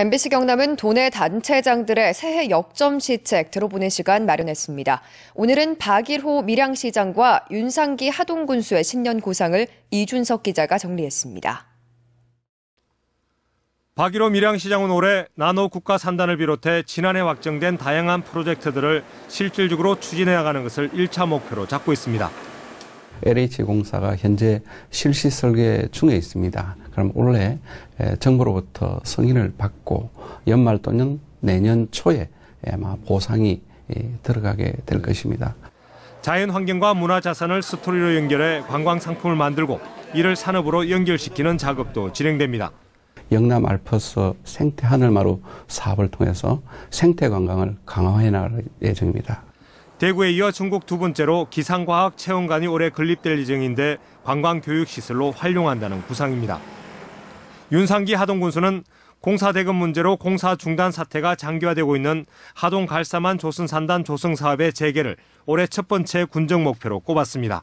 MBC 경남은 도내 단체장들의 새해 역점 시책 들어보는 시간 마련했습니다. 오늘은 박일호 밀양시장과 윤상기 하동군수의 신년 고상을 이준석 기자가 정리했습니다. 박일호 밀양시장은 올해 나노 국가 산단을 비롯해 지난해 확정된 다양한 프로젝트들을 실질적으로 추진해 나가는 것을 1차 목표로 잡고 있습니다. LH 공사가 현재 실시 설계 중에 있습니다. 그럼 올해 정부로부터 승인을 받고 연말 또는 내년 초에 아마 보상이 들어가게 될 네. 것입니다. 자연 환경과 문화 자산을 스토리로 연결해 관광 상품을 만들고 이를 산업으로 연결시키는 작업도 진행됩니다. 영남 알프스 생태 하늘마루 사업을 통해서 생태 관광을 강화해 나갈 예정입니다. 대구에 이어 중국 두 번째로 기상과학 체험관이 올해 건립될 예정인데 관광 교육 시설로 활용한다는 구상입니다. 윤상기 하동 군수는 공사 대금 문제로 공사 중단 사태가 장기화되고 있는 하동 갈사만 조선산단 조성 사업의 재개를 올해 첫 번째 군정 목표로 꼽았습니다.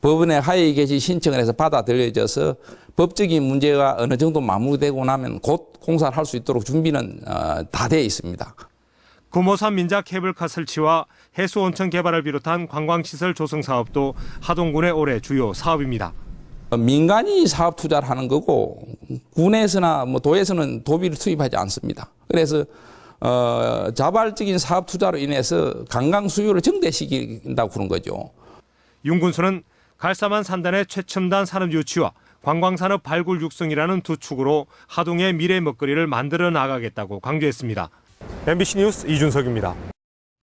법원에 하위 개시 신청을 해서 받아들여져서 법적인 문제가 어느 정도 마무리되고 나면 곧 공사를 할 수 있도록 준비는 어, 다돼 있습니다. 구모산 민자 케이블카 설치와 해수온천 개발을 비롯한 관광시설 조성 사업도 하동군의 올해 주요 사업입니다. 어, 민간이 사업 투자를 하는 거고 군에서나 뭐 도에서는 도비를 투입하지 않습니다. 그래서 어, 자발적인 사업 투자로 인해서 관광 수요를 증대시킨다고 그런 거죠. 윤군수는 갈사만 산단의 최첨단 산업 유치와 관광산업 발굴 육성이라는 두 축으로 하동의 미래 먹거리를 만들어 나가겠다고 강조했습니다. MBC 뉴스 이준석입니다.